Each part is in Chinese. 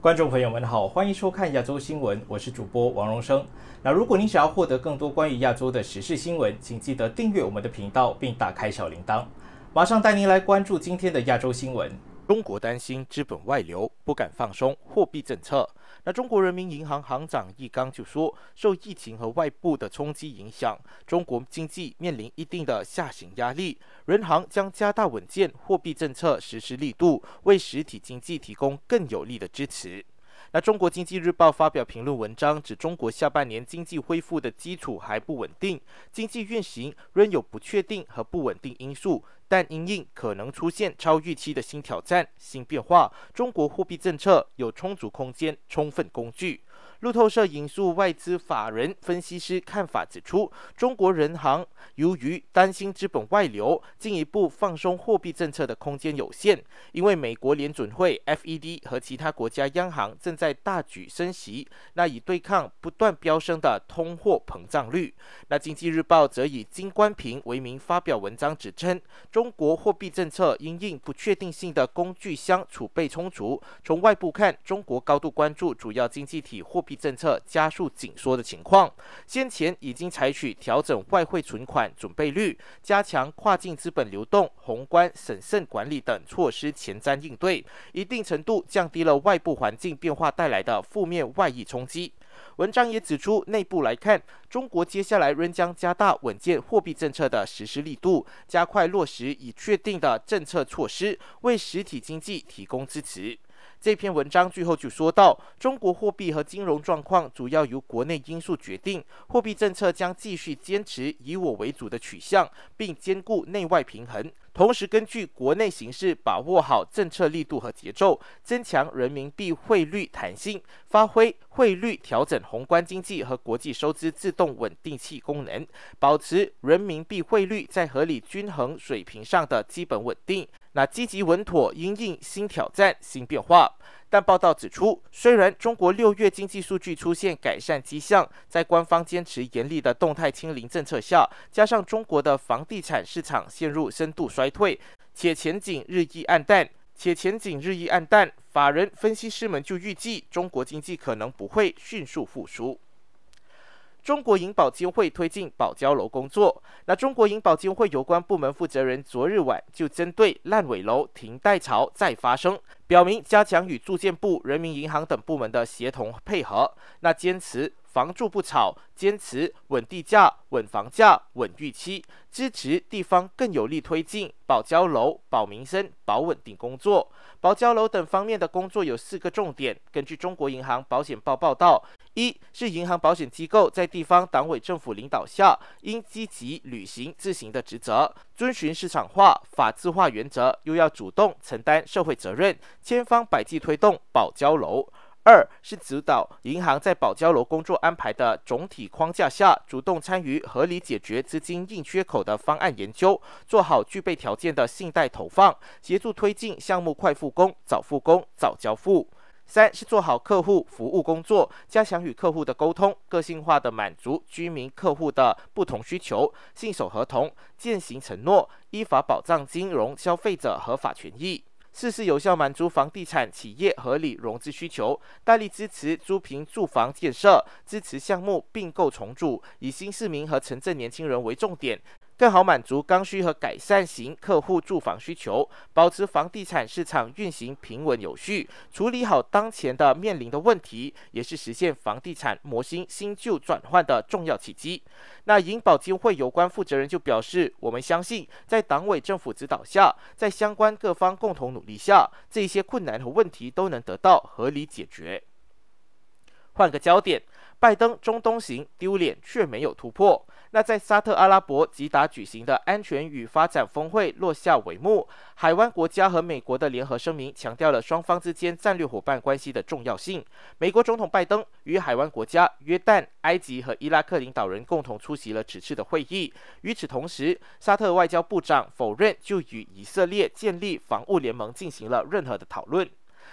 观众朋友们好，欢迎收看亚洲新闻，我是主播王荣生。那如果您想要获得更多关于亚洲的时事新闻，请记得订阅我们的频道并打开小铃铛。马上带您来关注今天的亚洲新闻：中国担心资本外流，不敢放松货币政策。那中国人民银行行长易纲就说，受疫情和外部的冲击影响，中国经济面临一定的下行压力。人行将加大稳健货币政策实施力度，为实体经济提供更有力的支持。那《中国经济日报》发表评论文章，指中国下半年经济恢复的基础还不稳定，经济运行仍有不确定和不稳定因素，但因应可能出现超预期的新挑战、新变化，中国货币政策有充足空间、充分工具。路透社引述外资法人分析师看法指出，中国人行由于担心资本外流，进一步放松货币政策的空间有限，因为美国联准会 （FED） 和其他国家央行正在大举升息，那以对抗不断飙升的通货膨胀率。那经济日报则以金观平为名发表文章，指称中国货币政策因应不确定性的工具箱储备充足，从外部看，中国高度关注主要经济体货。政策加速紧缩的情况，先前已经采取调整外汇存款准备率、加强跨境资本流动宏观审慎管理等措施，前瞻应对，一定程度降低了外部环境变化带来的负面外溢冲击。文章也指出，内部来看，中国接下来仍将加大稳健货币政策的实施力度，加快落实已确定的政策措施，为实体经济提供支持。这篇文章最后就说到，中国货币和金融状况主要由国内因素决定，货币政策将继续坚持以我为主的取向，并兼顾内外平衡。同时，根据国内形势，把握好政策力度和节奏，增强人民币汇率弹性，发挥汇率调整宏观经济和国际收支自动稳定器功能，保持人民币汇率在合理均衡水平上的基本稳定。那积极稳妥应应新挑战新变化，但报道指出，虽然中国六月经济数据出现改善迹象，在官方坚持严厉的动态清零政策下，加上中国的房地产市场陷入深度衰退，且前景日益暗淡，且前景日益暗淡，法人分析师们就预计中国经济可能不会迅速复苏。中国银保监会推进保交楼工作。那中国银保监会有关部门负责人昨日晚就针对烂尾楼停贷潮再发生，表明加强与住建部、人民银行等部门的协同配合。那坚持。房住不炒，坚持稳地价、稳房价、稳预期，支持地方更有力推进保交楼、保民生、保稳定工作。保交楼等方面的工作有四个重点。根据中国银行保险报报道，一是银行保险机构在地方党委政府领导下，应积极履行自行的职责，遵循市场化、法治化原则，又要主动承担社会责任，千方百计推动保交楼。二是指导银行在保交楼工作安排的总体框架下，主动参与合理解决资金硬缺口的方案研究，做好具备条件的信贷投放，协助推进项目快复工、早复工、早交付。三是做好客户服务工作，加强与客户的沟通，个性化的满足居民客户的不同需求，信守合同，践行承诺，依法保障金融消费者合法权益。四是有效满足房地产企业合理融资需求，大力支持租赁住房建设，支持项目并购重组，以新市民和城镇年轻人为重点。更好满足刚需和改善型客户住房需求，保持房地产市场运行平稳有序，处理好当前的面临的问题，也是实现房地产模型新旧转换的重要契机。那银保监会有关负责人就表示，我们相信，在党委政府指导下，在相关各方共同努力下，这些困难和问题都能得到合理解决。换个焦点，拜登中东行丢脸却没有突破。那在沙特阿拉伯吉达举行的安全与发展峰会落下帷幕，海湾国家和美国的联合声明强调了双方之间战略伙伴关系的重要性。美国总统拜登与海湾国家约旦、埃及和伊拉克领导人共同出席了此次的会议。与此同时，沙特外交部长否认就与以色列建立防务联盟进行了任何的讨论。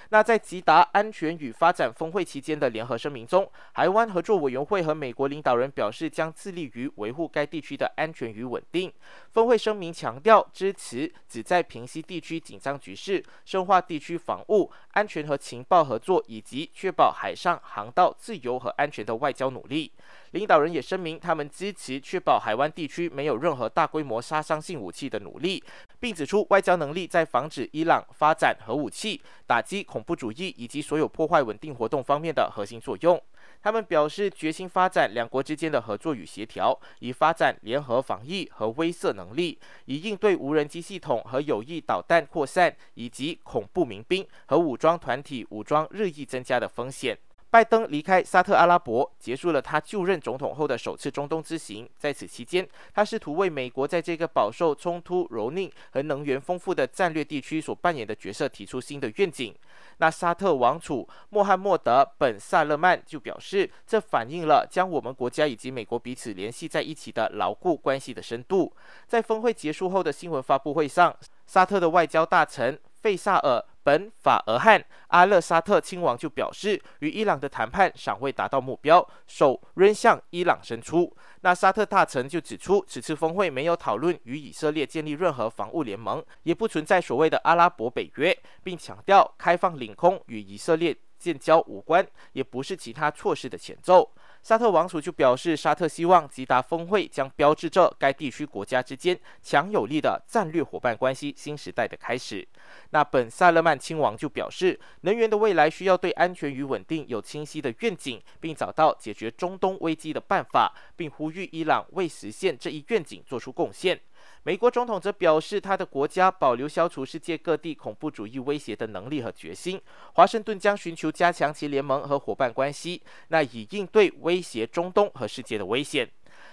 那在吉达安全与发展峰会期间的联合声明中，台湾合作委员会和美国领导人表示，将致力于维护该地区的安全与稳定。峰会声明强调支持旨在平息地区紧张局势、深化地区防务安全和情报合作，以及确保海上航道自由和安全的外交努力。领导人也声明，他们支持确保海湾地区没有任何大规模杀伤性武器的努力，并指出外交能力在防止伊朗发展核武器、打击恐怖主义以及所有破坏稳定活动方面的核心作用。他们表示，决心发展两国之间的合作与协调，以发展联合防御和威慑能力，以应对无人机系统和有意导弹扩散，以及恐怖民兵和武装团体武装日益增加的风险。拜登离开沙特阿拉伯，结束了他就任总统后的首次中东之行。在此期间，他试图为美国在这个饱受冲突蹂躏和能源丰富的战略地区所扮演的角色提出新的愿景。那沙特王储穆罕默德·本·萨勒曼就表示，这反映了将我们国家以及美国彼此联系在一起的牢固关系的深度。在峰会结束后的新闻发布会上，沙特的外交大臣费萨尔。本法俄汉·阿勒沙特亲王就表示，与伊朗的谈判尚未达到目标，手仍向伊朗伸出。那沙特大臣就指出，此次峰会没有讨论与以色列建立任何防务联盟，也不存在所谓的阿拉伯北约，并强调开放领空与以色列建交无关，也不是其他措施的前奏。沙特王储就表示，沙特希望吉达峰会将标志着该地区国家之间强有力的战略伙伴关系新时代的开始。那本萨勒曼亲王就表示，能源的未来需要对安全与稳定有清晰的愿景，并找到解决中东危机的办法，并呼吁伊朗为实现这一愿景做出贡献。美国总统则表示，他的国家保留消除世界各地恐怖主义威胁的能力和决心。华盛顿将寻求加强其联盟和伙伴关系，那以应对威胁中东和世界的危险。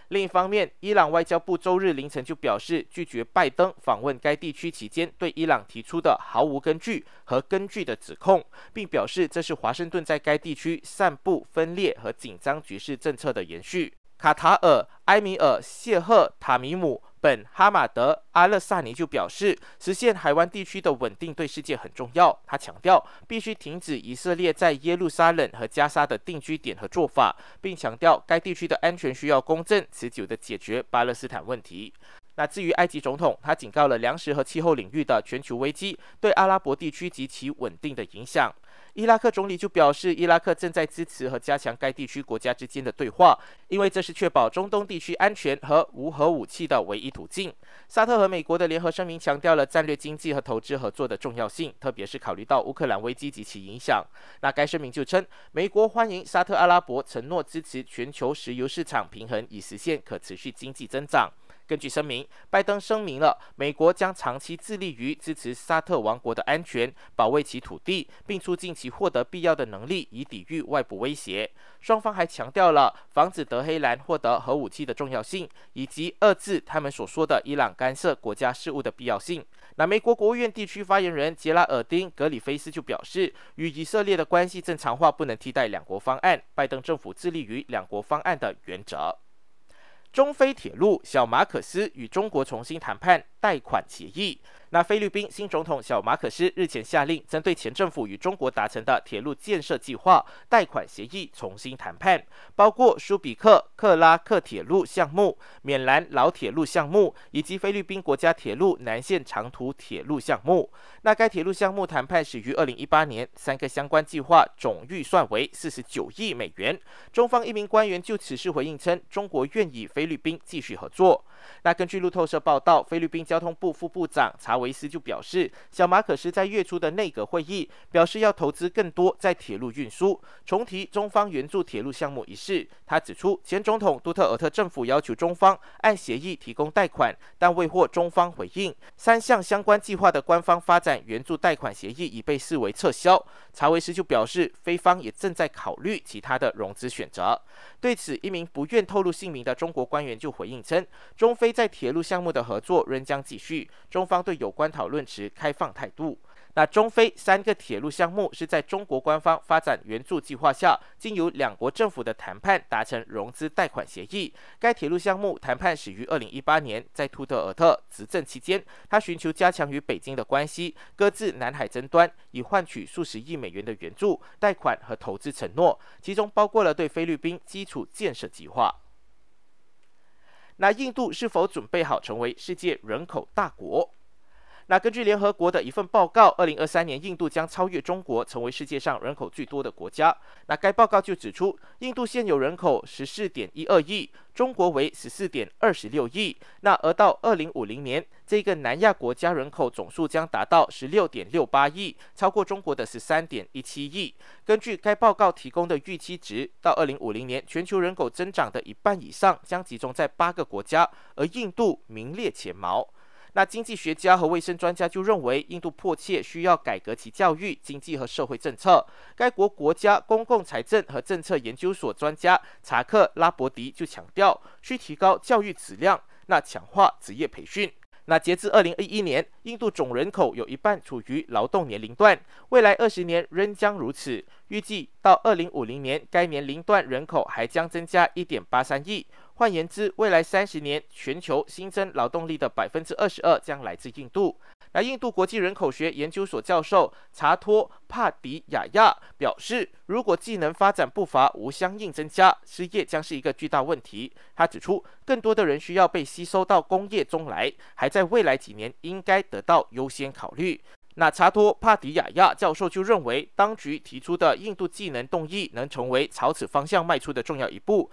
另一方面，伊朗外交部周日凌晨就表示，拒绝拜登访问该地区期间对伊朗提出的毫无根据和根据的指控，并表示这是华盛顿在该地区散布分裂和紧张局势政策的延续。卡塔尔埃米尔谢赫塔米姆。本·哈马德·阿勒萨尼就表示，实现海湾地区的稳定对世界很重要。他强调，必须停止以色列在耶路撒冷和加沙的定居点和做法，并强调该地区的安全需要公正、持久的解决巴勒斯坦问题。那至于埃及总统，他警告了粮食和气候领域的全球危机对阿拉伯地区及其稳定的影响。伊拉克总理就表示，伊拉克正在支持和加强该地区国家之间的对话，因为这是确保中东地区安全和无核武器的唯一途径。沙特和美国的联合声明强调了战略经济和投资合作的重要性，特别是考虑到乌克兰危机及其影响。那该声明就称，美国欢迎沙特阿拉伯承诺支持全球石油市场平衡，以实现可持续经济增长。根据声明，拜登声明了美国将长期致力于支持沙特王国的安全，保卫其土地，并促进其获得必要的能力以抵御外部威胁。双方还强调了防止德黑兰获得核武器的重要性，以及遏制他们所说的伊朗干涉国家事务的必要性。那美国国务院地区发言人杰拉尔丁·格里菲斯就表示，与以色列的关系正常化不能替代两国方案。拜登政府致力于两国方案的原则。中非铁路小马可斯与中国重新谈判贷款协议。那菲律宾新总统小马可斯日前下令，针对前政府与中国达成的铁路建设计划贷款协议重新谈判，包括舒比克克拉克铁路项目、缅兰老铁路项目以及菲律宾国家铁路南线长途铁路项目。那该铁路项目谈判始于二零一八年，三个相关计划总预算为四十九亿美元。中方一名官员就此事回应称，中国愿与菲律宾继续合作。那根据路透社报道，菲律宾交通部副部长查维斯就表示，小马可是在月初的内阁会议表示要投资更多在铁路运输，重提中方援助铁路项目一事。他指出，前总统杜特尔特政府要求中方按协议提供贷款，但未获中方回应。三项相关计划的官方发展援助贷款协议已被视为撤销。查维斯就表示，菲方也正在考虑其他的融资选择。对此，一名不愿透露姓名的中国官员就回应称，中。中非在铁路项目的合作仍将继续，中方对有关讨论持开放态度。那中非三个铁路项目是在中国官方发展援助计划下，经由两国政府的谈判达成融资贷款协议。该铁路项目谈判始于二零一八年，在图特尔特执政期间，他寻求加强与北京的关系，搁置南海争端，以换取数十亿美元的援助、贷款和投资承诺，其中包括了对菲律宾基础建设计划。那印度是否准备好成为世界人口大国？那根据联合国的一份报告，二零二三年印度将超越中国，成为世界上人口最多的国家。那该报告就指出，印度现有人口十四点一二亿，中国为十四点二十六亿。那而到二零五零年，这个南亚国家人口总数将达到十六点六八亿，超过中国的十三点一七亿。根据该报告提供的预期值，到二零五零年，全球人口增长的一半以上将集中在八个国家，而印度名列前茅。那经济学家和卫生专家就认为，印度迫切需要改革其教育、经济和社会政策。该国国家公共财政和政策研究所专家查克拉伯迪就强调，需提高教育质量，那强化职业培训。那截至二零一一年，印度总人口有一半处于劳动年龄段，未来二十年仍将如此。预计到二零五零年，该年龄段人口还将增加一点八三亿。换言之，未来三十年，全球新增劳动力的百分之二十二将来自印度。来，印度国际人口学研究所教授查托帕迪亚亚表示，如果技能发展步伐无相应增加，失业将是一个巨大问题。他指出，更多的人需要被吸收到工业中来，还在未来几年应该得到优先考虑。那查托帕迪亚亚教授就认为，当局提出的印度技能动议能成为朝此方向迈出的重要一步。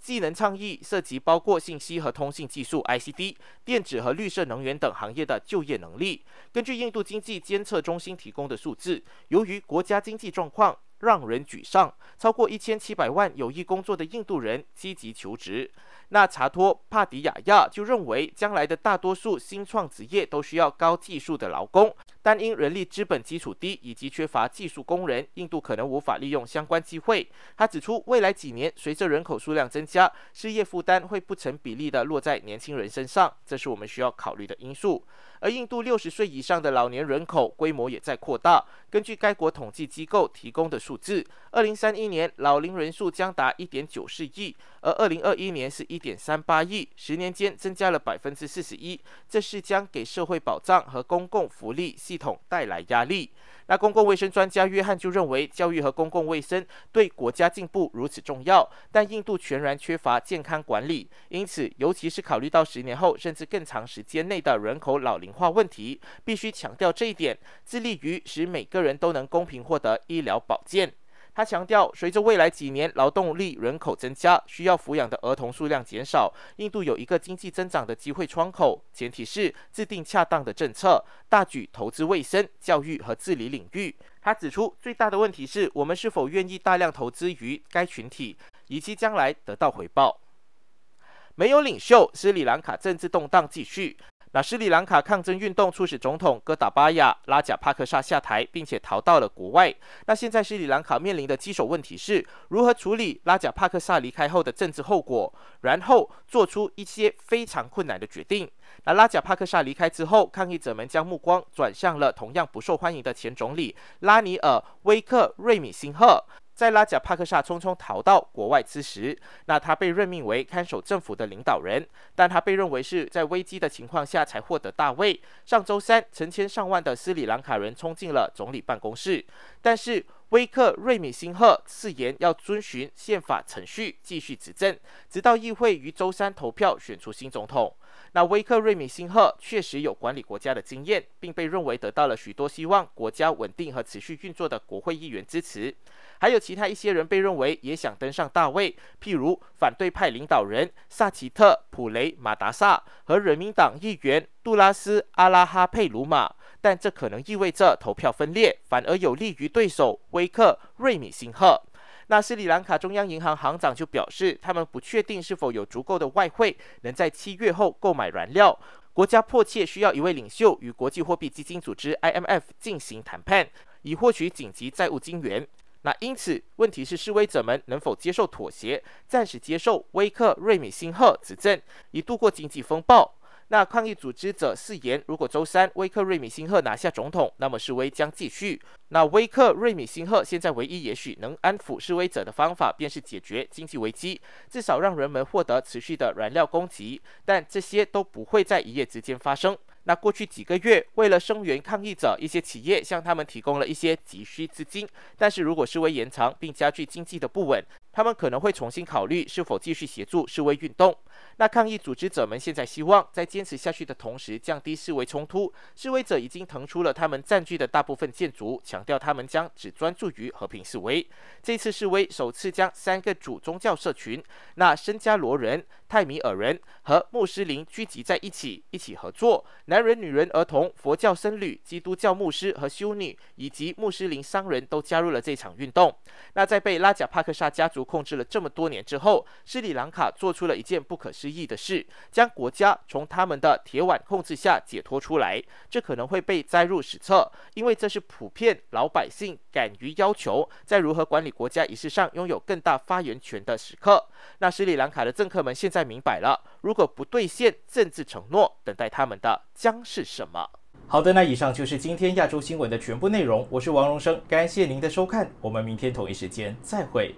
技能倡议涉及包括信息和通信技术 i c d 电子和绿色能源等行业的就业能力。根据印度经济监测中心提供的数字，由于国家经济状况，让人沮丧。超过一千七百万有意工作的印度人积极求职。那查托帕迪亚亚就认为，将来的大多数新创职业都需要高技术的劳工，但因人力资本基础低以及缺乏技术工人，印度可能无法利用相关机会。他指出，未来几年随着人口数量增加，失业负担会不成比例地落在年轻人身上，这是我们需要考虑的因素。而印度六十岁以上的老年人口规模也在扩大。根据该国统计机构提供的数字，二零三一年老龄人数将达一点九四亿，而二零二一年是一点三八亿，十年间增加了百分之四十一。这是将给社会保障和公共福利系统带来压力。那公共卫生专家约翰就认为，教育和公共卫生对国家进步如此重要，但印度全然缺乏健康管理，因此，尤其是考虑到十年后甚至更长时间内的人口老龄。化问题必须强调这一点，致力于使每个人都能公平获得医疗保健。他强调，随着未来几年劳动力人口增加，需要抚养的儿童数量减少，印度有一个经济增长的机会窗口，前提是制定恰当的政策，大举投资卫生、教育和治理领域。他指出，最大的问题是，我们是否愿意大量投资于该群体，以及将来得到回报。没有领袖，斯里兰卡政治动荡继续。那斯里兰卡抗争运动促使总统戈达巴亚拉贾帕克萨下台，并且逃到了国外。那现在斯里兰卡面临的棘手问题是，如何处理拉贾帕克萨离开后的政治后果，然后做出一些非常困难的决定。那拉贾帕克萨离开之后，抗议者们将目光转向了同样不受欢迎的前总理拉尼尔·威克瑞米辛赫。在拉贾帕克萨匆匆逃到国外之时，那他被任命为看守政府的领导人，但他被认为是在危机的情况下才获得大位。上周三，成千上万的斯里兰卡人冲进了总理办公室，但是威克瑞米辛赫誓言要遵循宪法程序继续执政，直到议会于周三投票选出新总统。那威克·瑞米·辛赫确实有管理国家的经验，并被认为得到了许多希望国家稳定和持续运作的国会议员支持。还有其他一些人被认为也想登上大位，譬如反对派领导人萨奇特·普雷马达萨和人民党议员杜拉斯·阿拉哈佩鲁马。但这可能意味着投票分裂，反而有利于对手威克·瑞米·辛赫。那斯里兰卡中央银行行长就表示，他们不确定是否有足够的外汇能在七月后购买燃料。国家迫切需要一位领袖与国际货币基金组织 （IMF） 进行谈判，以获取紧急债务金援。那因此，问题是示威者们能否接受妥协，暂时接受威克、瑞米、辛赫指政，以度过经济风暴？那抗议组织者誓言，如果周三威克瑞米辛赫拿下总统，那么示威将继续。那威克瑞米辛赫现在唯一也许能安抚示威者的方法，便是解决经济危机，至少让人们获得持续的燃料供给。但这些都不会在一夜之间发生。那过去几个月，为了声援抗议者，一些企业向他们提供了一些急需资金。但是如果示威延长并加剧经济的不稳，他们可能会重新考虑是否继续协助示威运动。那抗议组织者们现在希望在坚持下去的同时降低示威冲突。示威者已经腾出了他们占据的大部分建筑，强调他们将只专注于和平示威。这次示威首次将三个主宗教社群——那申加罗人、泰米尔人和穆斯林——聚集在一起，一起合作。男人、女人、儿童、佛教僧侣、基督教牧师和修女，以及穆斯林商人都加入了这场运动。那在被拉贾帕克萨家族。控制了这么多年之后，斯里兰卡做出了一件不可思议的事，将国家从他们的铁腕控制下解脱出来。这可能会被载入史册，因为这是普遍老百姓敢于要求在如何管理国家一事上拥有更大发言权的时刻。那斯里兰卡的政客们现在明白了，如果不兑现政治承诺，等待他们的将是什么？好的，那以上就是今天亚洲新闻的全部内容。我是王荣生，感谢您的收看，我们明天同一时间再会。